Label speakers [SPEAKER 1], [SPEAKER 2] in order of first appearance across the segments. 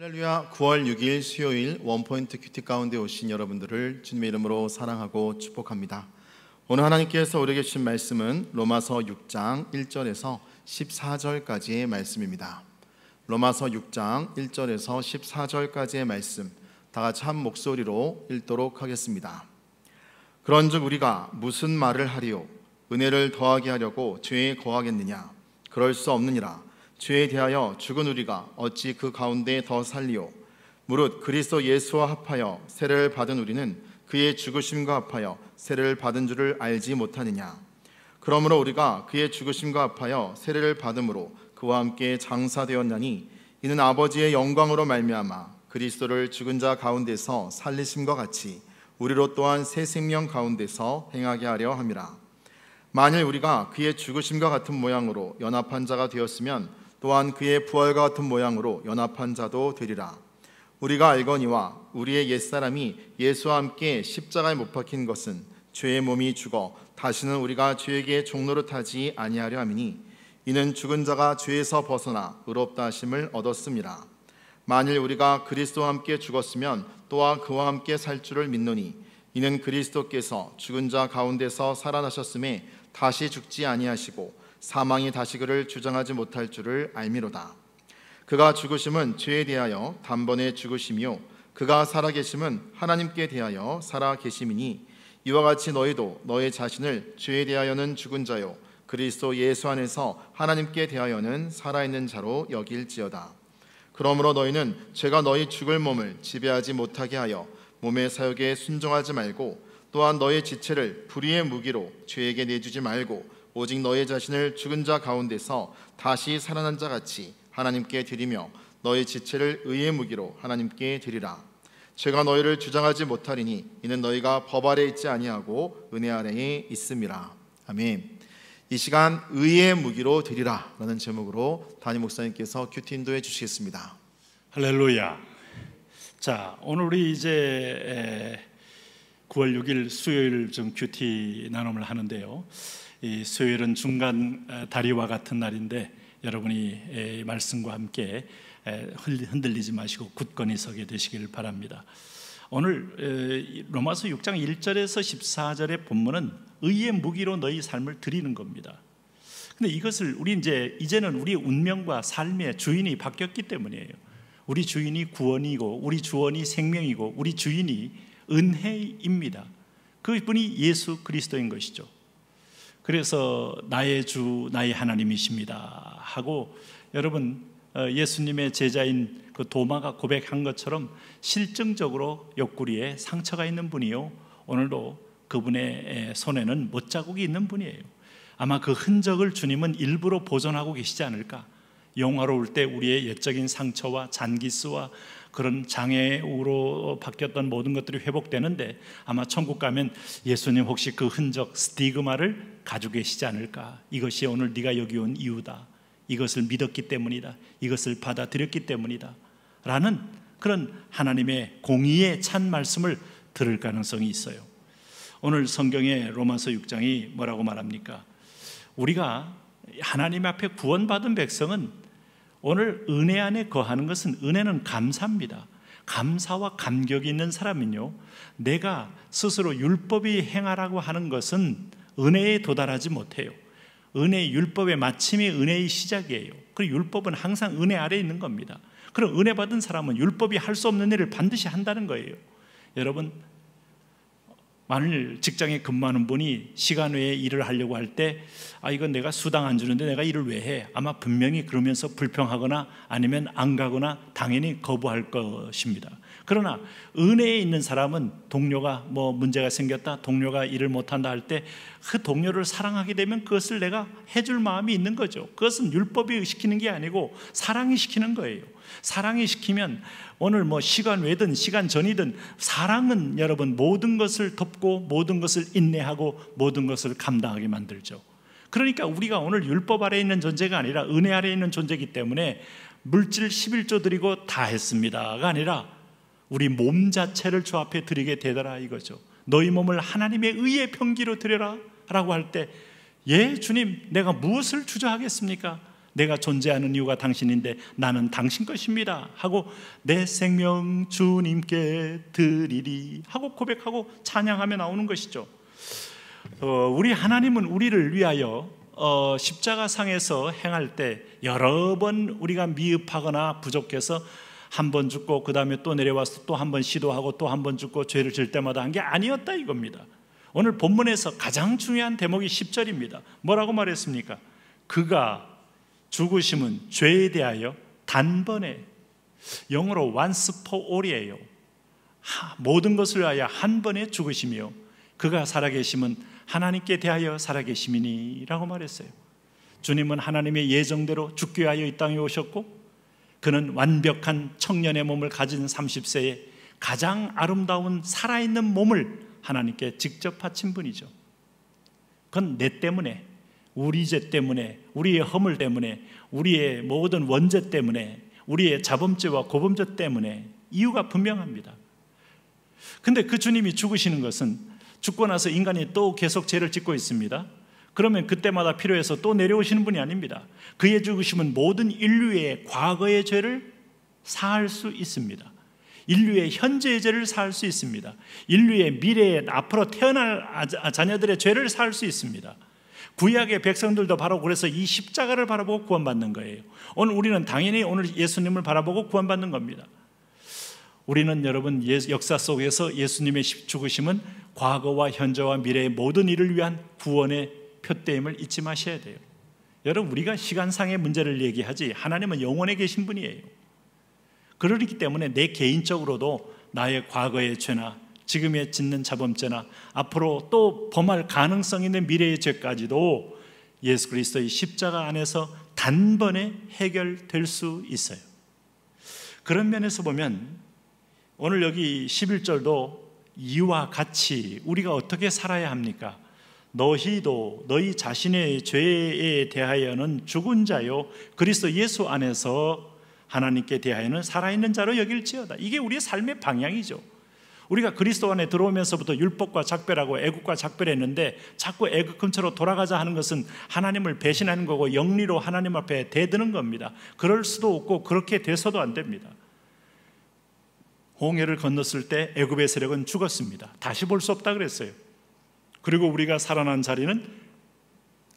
[SPEAKER 1] 할렐루야 9월 6일 수요일 원포인트 큐티 가운데 오신 여러분들을 주님의 이름으로 사랑하고 축복합니다. 오늘 하나님께서 우리에게 주신 말씀은 로마서 6장 1절에서 14절까지의 말씀입니다. 로마서 6장 1절에서 14절까지의 말씀 다 같이 한 목소리로 읽도록 하겠습니다. 그런즉 우리가 무슨 말을 하리요 은혜를 더하게 하려고 죄에 거하겠느냐 그럴 수 없느니라 죄에 대하여 죽은 우리가 어찌 그 가운데 더 살리오 무릇 그리스도 예수와 합하여 세례를 받은 우리는 그의 죽으심과 합하여 세례를 받은 줄을 알지 못하느냐 그러므로 우리가 그의 죽으심과 합하여 세례를 받음으로 그와 함께 장사되었나니 이는 아버지의 영광으로 말미암아 그리스도를 죽은 자 가운데서 살리심과 같이 우리로 또한 새 생명 가운데서 행하게 하려 함이라 만일 우리가 그의 죽으심과 같은 모양으로 연합한 자가 되었으면 또한 그의 부활과 같은 모양으로 연합한 자도 되리라. 우리가 알거니와 우리의 옛사람이 예수와 함께 십자가에 못 박힌 것은 죄의 몸이 죽어 다시는 우리가 죄에게 종로를 타지 아니하려 함이니 이는 죽은 자가 죄에서 벗어나 의롭다 하심을 얻었습니다. 만일 우리가 그리스도와 함께 죽었으면 또한 그와 함께 살 줄을 믿노니 이는 그리스도께서 죽은 자 가운데서 살아나셨음에 다시 죽지 아니하시고 사망이 다시 그를 주장하지 못할 줄을 알미로다. 그가 죽으심은 죄에 대하여 단번에 죽으심이요 그가 살아계심은 하나님께 대하여 살아계심이니 이와 같이 너희도 너희 자신을 죄에 대하여는 죽은 자요 그리스도 예수 안에서 하나님께 대하여는 살아있는 자로 여길지어다. 그러므로 너희는 죄가 너희 죽을 몸을 지배하지 못하게 하여 몸의 사욕에 순종하지 말고 또한 너의 지체를 불의의 무기로 죄에게 내주지 말고 오직 너희 자신을 죽은 자 가운데서 다시 살아난 자 같이 하나님께 드리며 너희 지체를 의의 무기로 하나님께 드리라. 제가 너희를 주장하지 못하리니 이는 너희가 법 아래 있지 아니하고 은혜 아래에 있음이라. 아멘. 이 시간 의의 무기로 드리라라는 제목으로 담임 목사님께서 큐티 인도해 주시겠습니다.
[SPEAKER 2] 할렐루야. 자, 오늘이 이제 9월 6일 수요일 좀 큐티 나눔을 하는데요. 이 수요일은 중간 다리와 같은 날인데 여러분이 말씀과 함께 흔들리지 마시고 굳건히 서게 되시길 바랍니다. 오늘 로마서 6장 1절에서 14절의 본문은 의의 무기로 너희 삶을 드리는 겁니다. 근데 이것을 우리 이제 이제는 우리 운명과 삶의 주인이 바뀌었기 때문이에요. 우리 주인이 구원이고 우리 주원이 생명이고 우리 주인이 은혜입니다. 그분이 예수 그리스도인 것이죠. 그래서 나의 주, 나의 하나님이십니다. 하고 여러분 어, 예수님의 제자인 그 도마가 고백한 것처럼 실증적으로 옆구리에 상처가 있는 분이요. 오늘도 그분의 손에는 못자국이 있는 분이에요. 아마 그 흔적을 주님은 일부러 보존하고 계시지 않을까. 영화로울 때 우리의 옛적인 상처와 잔기스와 그런 장애로 바뀌었던 모든 것들이 회복되는데 아마 천국 가면 예수님 혹시 그 흔적 스티그마를 가지고 계시지 않을까? 이것이 오늘 네가 여기 온 이유다. 이것을 믿었기 때문이다. 이것을 받아들였기 때문이다. 라는 그런 하나님의 공의에 찬 말씀을 들을 가능성이 있어요. 오늘 성경에 로마서 6장이 뭐라고 말합니까? 우리가 하나님 앞에 구원받은 백성은 오늘 은혜 안에 거하는 것은 은혜는 감사입니다. 감사와 감격이 있는 사람은요, 내가 스스로 율법이 행하라고 하는 것은 은혜에 도달하지 못해요. 은혜 율법의 마침이 은혜의 시작이에요. 그리고 율법은 항상 은혜 아래 있는 겁니다. 그럼 은혜 받은 사람은 율법이 할 수 없는 일을 반드시 한다는 거예요. 여러분 만일 직장에 근무하는 분이 시간 외에 일을 하려고 할때아 이건 내가 수당 안 주는데 내가 일을 왜 해? 아마 분명히 그러면서 불평하거나 아니면 안 가거나 당연히 거부할 것입니다. 그러나 은혜에 있는 사람은 동료가 뭐 문제가 생겼다, 동료가 일을 못한다 할 때 그 동료를 사랑하게 되면 그것을 내가 해줄 마음이 있는 거죠. 그것은 율법이 시키는 게 아니고 사랑이 시키는 거예요. 사랑이 시키면 오늘 뭐 시간 외든 시간 전이든 사랑은 여러분 모든 것을 덮고 모든 것을 인내하고 모든 것을 감당하게 만들죠. 그러니까 우리가 오늘 율법 아래 있는 존재가 아니라 은혜 아래 있는 존재이기 때문에 물질 11조 드리고 다 했습니다가 아니라 우리 몸 자체를 주 앞에 드리게 되더라 이거죠. 너희 몸을 하나님의 의의 평기로 드려라 라고 할 때 예, 주님, 내가 무엇을 주저하겠습니까? 내가 존재하는 이유가 당신인데 나는 당신 것입니다. 하고 내 생명 주님께 드리리 하고 고백하고 찬양하며 나오는 것이죠. 어, 우리 하나님은 우리를 위하여 어, 십자가상에서 행할 때 여러 번 우리가 미흡하거나 부족해서 한 번 죽고 그 다음에 또 내려와서 또 한 번 시도하고 또 한 번 죽고 죄를 질 때마다 한 게 아니었다 이겁니다. 오늘 본문에서 가장 중요한 대목이 10절입니다. 뭐라고 말했습니까? 그가 죽으심은 죄에 대하여 단번에 영어로 once for all이에요. 모든 것을 위하여 한 번에 죽으시며 그가 살아계심은 하나님께 대하여 살아계심이니라고 말했어요. 주님은 하나님의 예정대로 죽기 위하여 이 땅에 오셨고 그는 완벽한 청년의 몸을 가진 30세에 가장 아름다운 살아있는 몸을 하나님께 직접 바친 분이죠. 그건 내 때문에 우리 죄 때문에, 우리의 허물 때문에, 우리의 모든 원죄 때문에, 우리의 자범죄와 고범죄 때문에 이유가 분명합니다. 근데 그 주님이 죽으시는 것은 죽고 나서 인간이 또 계속 죄를 짓고 있습니다. 그러면 그때마다 필요해서 또 내려오시는 분이 아닙니다. 그의 죽으심은 모든 인류의 과거의 죄를 사할 수 있습니다. 인류의 현재의 죄를 사할 수 있습니다. 인류의 미래에 앞으로 태어날 자녀들의 죄를 사할 수 있습니다. 구약의 백성들도 바로 그래서 이 십자가를 바라보고 구원받는 거예요. 오늘 우리는 당연히 오늘 예수님을 바라보고 구원받는 겁니다. 우리는 여러분 역사 속에서 예수님의 죽으심은 과거와 현재와 미래의 모든 일을 위한 구원의 표대임을 잊지 마셔야 돼요. 여러분 우리가 시간상의 문제를 얘기하지 하나님은 영원에 계신 분이에요. 그러기 때문에 내 개인적으로도 나의 과거의 죄나 지금의 짓는 자범죄나 앞으로 또 범할 가능성 있는 미래의 죄까지도 예수 그리스도의 십자가 안에서 단번에 해결될 수 있어요. 그런 면에서 보면 오늘 여기 11절도 이와 같이 우리가 어떻게 살아야 합니까? 너희도 너희 자신의 죄에 대하여는 죽은 자요 그리스도 예수 안에서 하나님께 대하여는 살아있는 자로 여길지어다. 이게 우리의 삶의 방향이죠. 우리가 그리스도 안에 들어오면서부터 율법과 작별하고 애국과 작별했는데 자꾸 애국 근처로 돌아가자 하는 것은 하나님을 배신하는 거고 영리로 하나님 앞에 대드는 겁니다. 그럴 수도 없고 그렇게 돼서도 안 됩니다. 홍해를 건넜을 때 애굽의 세력은 죽었습니다. 다시 볼 수 없다 그랬어요. 그리고 우리가 살아난 자리는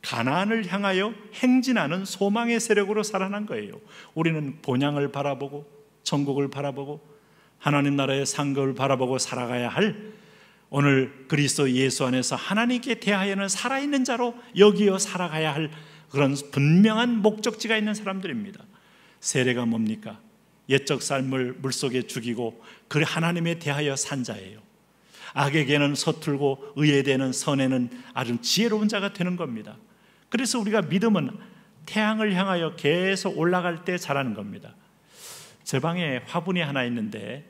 [SPEAKER 2] 가나안을 향하여 행진하는 소망의 세력으로 살아난 거예요. 우리는 본향을 바라보고 천국을 바라보고 하나님 나라의 상급을 바라보고 살아가야 할 오늘 그리스도 예수 안에서 하나님께 대하여는 살아있는 자로 여기어 살아가야 할 그런 분명한 목적지가 있는 사람들입니다. 세례가 뭡니까? 옛적 삶을 물속에 죽이고 그 하나님에 대하여 산 자예요. 악에게는 서툴고 의에게는 선에는 아주 지혜로운 자가 되는 겁니다. 그래서 우리가 믿음은 태양을 향하여 계속 올라갈 때 자라는 겁니다. 제 방에 화분이 하나 있는데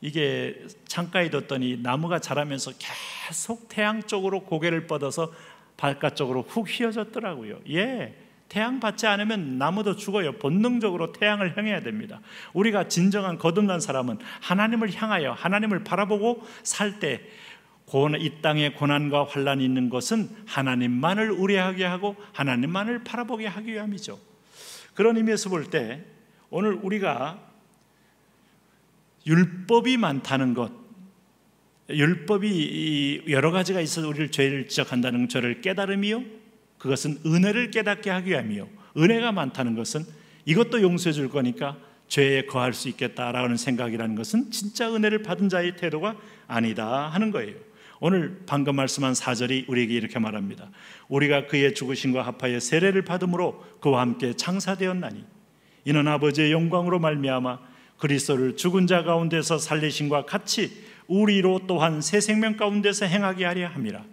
[SPEAKER 2] 이게 창가에 뒀더니 나무가 자라면서 계속 태양 쪽으로 고개를 뻗어서 바깥쪽으로 훅 휘어졌더라고요. 예. 태양 받지 않으면 나무도 죽어요. 본능적으로 태양을 향해야 됩니다. 우리가 진정한 거듭난 사람은 하나님을 향하여 하나님을 바라보고 살 때 이 땅에 고난과 환란이 있는 것은 하나님만을 우려하게 하고 하나님만을 바라보게 하기 위함이죠. 그런 의미에서 볼 때 오늘 우리가 율법이 많다는 것, 율법이 여러 가지가 있어서 우리를 죄를 지적한다는 저를 깨달음이요. 그것은 은혜를 깨닫게 하기 위함이요. 은혜가 많다는 것은 이것도 용서해 줄 거니까 죄에 거할 수 있겠다라는 생각이라는 것은 진짜 은혜를 받은 자의 태도가 아니다 하는 거예요. 오늘 방금 말씀한 사절이 우리에게 이렇게 말합니다. 우리가 그의 죽으신과 합하여 세례를 받음으로 그와 함께 창사되었나니 이는 아버지의 영광으로 말미암아 그리스도를 죽은 자 가운데서 살리신과 같이 우리로 또한 새 생명 가운데서 행하게 하려 함이라.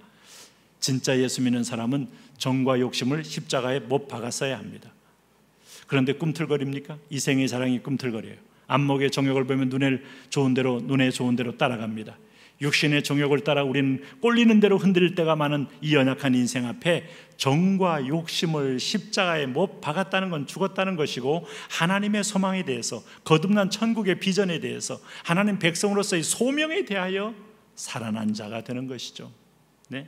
[SPEAKER 2] 진짜 예수 믿는 사람은 정과 욕심을 십자가에 못 박았어야 합니다. 그런데 꿈틀거립니까? 이생의 사랑이 꿈틀거려요. 안목의 정욕을 보면 눈에 좋은 대로 눈에 좋은 대로 따라갑니다. 육신의 정욕을 따라 우리는 꼴리는 대로 흔들릴 때가 많은 이 연약한 인생 앞에 정과 욕심을 십자가에 못 박았다는 건 죽었다는 것이고 하나님의 소망에 대해서 거듭난 천국의 비전에 대해서 하나님 백성으로서의 소명에 대하여 살아난 자가 되는 것이죠. 네.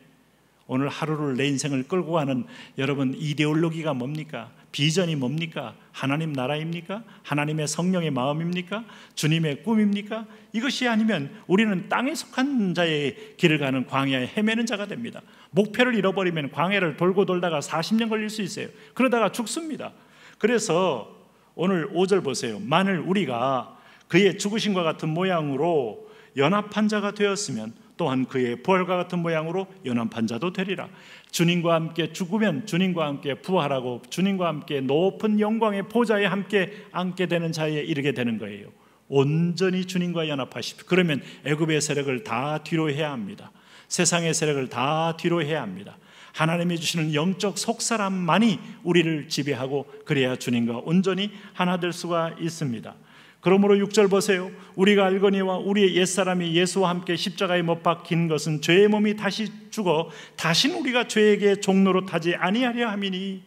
[SPEAKER 2] 오늘 하루를 내 인생을 끌고 가는 여러분 이데올로기가 뭡니까? 비전이 뭡니까? 하나님 나라입니까? 하나님의 성령의 마음입니까? 주님의 꿈입니까? 이것이 아니면 우리는 땅에 속한 자의 길을 가는 광야에 헤매는 자가 됩니다. 목표를 잃어버리면 광야를 돌고 돌다가 40년 걸릴 수 있어요. 그러다가 죽습니다. 그래서 오늘 5절 보세요. 만일 우리가 그의 죽으신과 같은 모양으로 연합한 자가 되었으면 또한 그의 부활과 같은 모양으로 연합한 자도 되리라. 주님과 함께 죽으면 주님과 함께 부활하고 주님과 함께 높은 영광의 보좌에 함께 앉게 되는 자에 이르게 되는 거예요. 온전히 주님과 연합하십시오. 그러면 애굽의 세력을 다 뒤로 해야 합니다. 세상의 세력을 다 뒤로 해야 합니다. 하나님이 주시는 영적 속사람만이 우리를 지배하고 그래야 주님과 온전히 하나 될 수가 있습니다. 그러므로 6절 보세요. 우리가 알거니와 우리의 옛사람이 예수와 함께 십자가에 못 박힌 것은 죄의 몸이 다시 죽어 다신 우리가 죄에게 종로로 타지 아니하려 함이니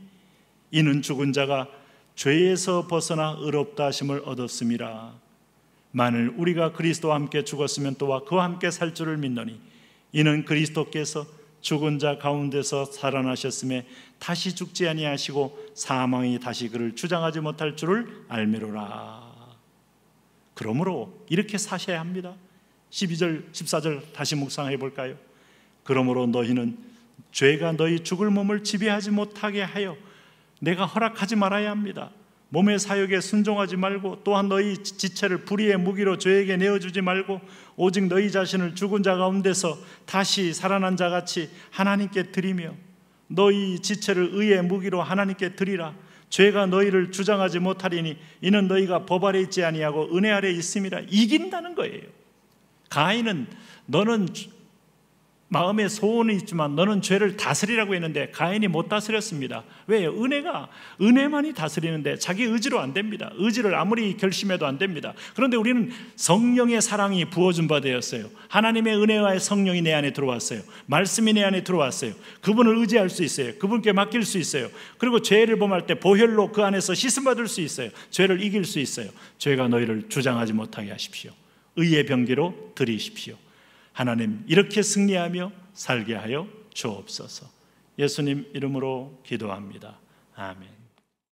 [SPEAKER 2] 이는 죽은 자가 죄에서 벗어나 의롭다 하심을 얻었음이라. 만일 우리가 그리스도와 함께 죽었으면 또한 그와 함께 살 줄을 믿노니 이는 그리스도께서 죽은 자 가운데서 살아나셨음에 다시 죽지 아니하시고 사망이 다시 그를 주장하지 못할 줄을 알미로라. 그러므로 이렇게 사셔야 합니다. 12절, 14절 다시 묵상해 볼까요? 그러므로 너희는 죄가 너희 죽을 몸을 지배하지 못하게 하여 내가 허락하지 말아야 합니다. 몸의 사욕에 순종하지 말고 또한 너희 지체를 불의의 무기로 죄에게 내어주지 말고 오직 너희 자신을 죽은 자 가운데서 다시 살아난 자 같이 하나님께 드리며 너희 지체를 의의 무기로 하나님께 드리라 죄가 너희를 주장하지 못하리니 이는 너희가 법 아래 있지 아니하고 은혜 아래 있음이라 이긴다는 거예요. 가인은 너는 마음의 소원은 있지만 너는 죄를 다스리라고 했는데 가인이 못 다스렸습니다. 왜 은혜가 은혜만이 다스리는데 자기 의지로 안 됩니다. 의지를 아무리 결심해도 안 됩니다. 그런데 우리는 성령의 사랑이 부어준 바 되었어요. 하나님의 은혜와의 성령이 내 안에 들어왔어요. 말씀이 내 안에 들어왔어요. 그분을 의지할 수 있어요. 그분께 맡길 수 있어요. 그리고 죄를 범할 때 보혈로 그 안에서 씻음 받을 수 있어요. 죄를 이길 수 있어요. 죄가 너희를 주장하지 못하게 하십시오. 의의 병기로 들이십시오. 하나님 이렇게 승리하며 살게 하여 주옵소서. 예수님 이름으로 기도합니다. 아멘.